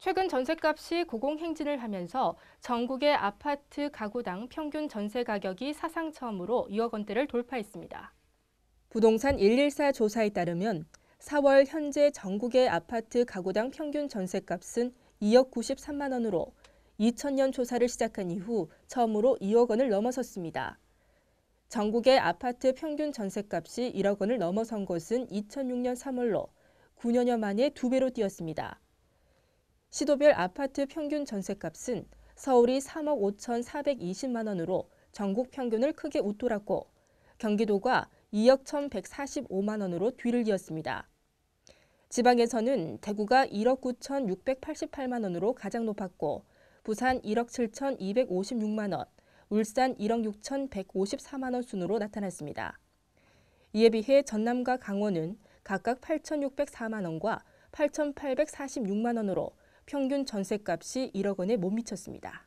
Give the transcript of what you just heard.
최근 전셋값이 고공행진을 하면서 전국의 아파트 가구당 평균 전세 가격이 사상 처음으로 2억 원대를 돌파했습니다. 부동산 114 조사에 따르면 4월 현재 전국의 아파트 가구당 평균 전셋값은 2억 93만 원으로 2000년 조사를 시작한 이후 처음으로 2억 원을 넘어섰습니다. 전국의 아파트 평균 전셋값이 1억 원을 넘어선 것은 2006년 3월로 9년여 만에 두 배로 뛰었습니다. 시도별 아파트 평균 전셋값은 서울이 3억 5,420만 원으로 전국 평균을 크게 웃돌았고 경기도가 2억 1,145만 원으로 뒤를 이었습니다. 지방에서는 대구가 1억 9,688만 원으로 가장 높았고 부산 1억 7,256만 원, 울산 1억 6,154만 원 순으로 나타났습니다. 이에 비해 전남과 강원은 각각 8,604만 원과 8,846만 원으로 평균 전셋값이 1억 원에 못 미쳤습니다.